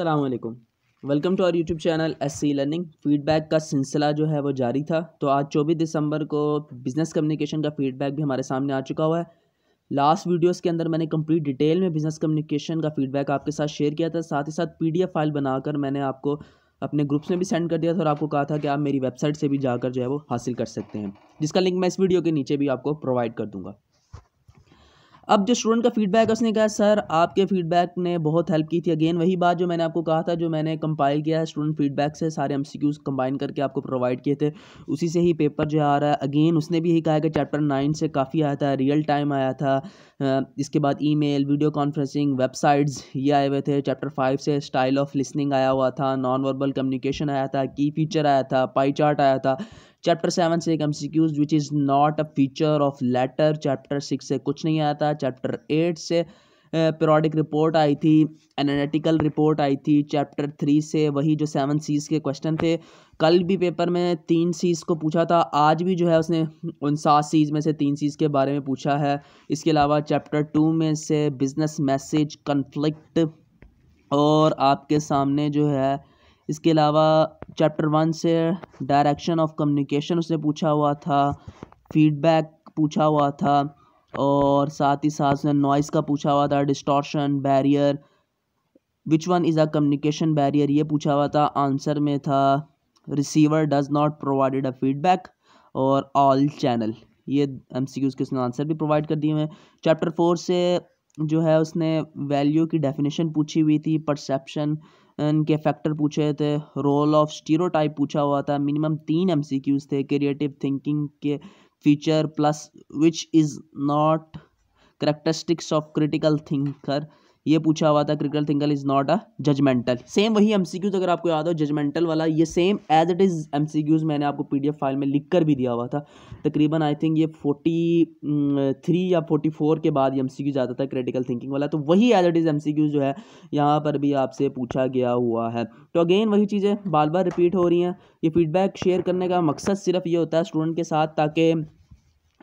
अल्लाम welcome to our YouTube channel S C learning feedback का सिलसिला जो है वो जारी था तो आज चौबीस दिसंबर को बिज़नेस कम्युनिकेशन का फीडबैक भी हमारे सामने आ चुका हुआ है लास्ट वीडियोस के अंदर मैंने कंप्लीट डिटेल में बिज़नेस कम्युनिकेशन का फीडबैक आपके साथ शेयर किया था साथ ही साथ एफ फाइल बनाकर मैंने आपको अपने ग्रुप्स में भी सेंड कर दिया था और आपको कहा था कि आप मेरी वेबसाइट से भी जाकर जो है वो हासिल कर सकते हैं जिसका लिंक मैं इस वीडियो के नीचे भी आपको प्रोवाइड कर दूँगा अब जो स्टूडेंट का फीडबैक उसने कहा सर आपके फीडबैक ने बहुत हेल्प की थी अगेन वही बात जो मैंने आपको कहा था जो मैंने कंपाइल किया है स्टूडेंट फीडबैक से सारे एम कंबाइन करके आपको प्रोवाइड किए थे उसी से ही पेपर जो आ रहा है अगेन उसने भी यही कहा कि चैप्टर नाइन से काफ़ी आया था रियल टाइम आया था इसके बाद ई वीडियो कॉन्फ्रेंसिंग वेबसाइट्स ये आए हुए थे चैप्टर फाइव से स्टाइल ऑफ लिसनिंग आया हुआ था नॉन वर्बल कम्युनिकेशन आया था की फीचर आया था पाई चार्ट आया था चैप्टर सेवन से एक M C Qs which is not a feature of letter chapter six से कुछ नहीं आता चैप्टर एट से पेरोडिक रिपोर्ट आई थी एनालिटिकल रिपोर्ट आई थी चैप्टर थ्री से वही जो सेवन सीज़ के क्वेश्चन थे कल भी पेपर में तीन सीज़ को पूछा था आज भी जो है उसने उन सात सीज़ में से तीन सीज़ के बारे में पूछा है इसके अलावा चैप्टर टू में से बिज़नेस मैसेज कन्फ्लिक्ट और आपके सामने जो है इसके अलावा चैप्टर वन से डायरेक्शन ऑफ कम्युनिकेशन उसने पूछा हुआ था फीडबैक पूछा हुआ था और साथ ही साथ उसने नॉइस का पूछा हुआ था distortion barrier which one is a communication barrier ये पूछा हुआ था आंसर में था receiver does not provided a feedback और ऑल चैनल ये एम सी क्यूज़ के उसने आंसर भी प्रोवाइड कर दिए हैं चैप्टर फोर से जो है उसने वैल्यू की डेफिनेशन पूछी हुई थी परसेप्शन इनके फैक्टर पूछे थे रोल ऑफ स्टीरो पूछा हुआ था मिनिमम तीन एम थे क्रिएटिव थिंकिंग के feature plus which is not characteristics of critical thinker ये पूछा हुआ था critical thinker is not a judgmental same वही एमसीक्यूज अगर आपको याद हो जजमेंटल वाला ये same as it is MCQs मैंने आपको पीडीएफ फाइल में लिख कर भी दिया हुआ था तकरीबन आई थिंक ये फोर्टी थ्री या फोर्टी फोर के बाद एम सी आता था क्रिटिकल थिंकिंग वाला तो वही एज इट इज़ एम जो है यहाँ पर भी आपसे पूछा गया हुआ है तो अगेन वही चीज़ें बार बार रिपीट हो रही हैं ये फीडबैक शेयर करने का मकसद सिर्फ ये होता है स्टूडेंट के साथ ताकि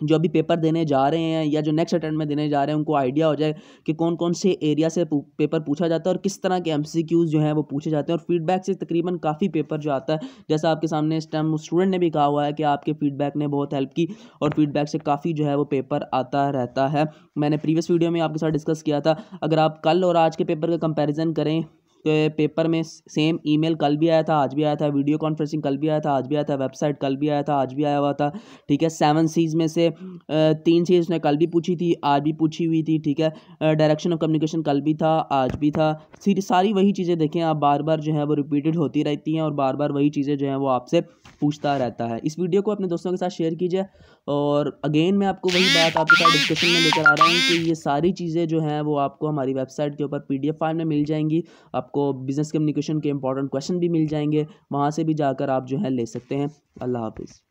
जो अभी पेपर देने जा रहे हैं या जो नेक्स्ट अटैम्प्ट में देने जा रहे हैं उनको आइडिया हो जाए कि कौन कौन से एरिया से पेपर पूछा जाता है और किस तरह के एम जो हैं वो पूछे जाते हैं और फीडबैक से तकरीबन काफ़ी पेपर जो आता है जैसा आपके सामने इस टाइम स्टूडेंट ने भी कहा हुआ है कि आपके फीडबैक ने बहुत हेल्प की और फीडबैक से काफ़ी जो है वो पेपर आता रहता है मैंने प्रीवियस वीडियो में आपके साथ डिस्कस किया था अगर आप कल और आज के पेपर का कंपेरिजन करें पेपर में सेम ईमेल कल भी आया था आज भी आया था वीडियो कॉन्फ्रेंसिंग कल भी आया था आज भी आया था वेबसाइट कल भी आया था आज भी आया हुआ था ठीक है सेवन सीज में से तीन सीज ने कल भी पूछी थी आज भी पूछी हुई थी ठीक है डायरेक्शन ऑफ कम्युनिकेशन कल भी था आज भी था सारी वही चीज़ें देखें आप बार बार जो है वो रिपीटेड होती रहती हैं और बार बार वही चीज़ें जो हैं वो आपसे पूछता रहता है इस वीडियो को अपने दोस्तों के साथ शेयर कीजिए और अगेन मैं आपको वही बात आपके साथ डिस्कशन में लेकर आ रहा हूँ कि ये सारी चीज़ें जो हैं वो आपको हमारी वेबसाइट के ऊपर पी फाइल में मिल जाएंगी आपको आपको बिज़नेस कम्युनिकेशन के इंपॉर्टेंट क्वेश्चन भी मिल जाएंगे वहाँ से भी जाकर आप जो है ले सकते हैं अल्लाह हाफिज़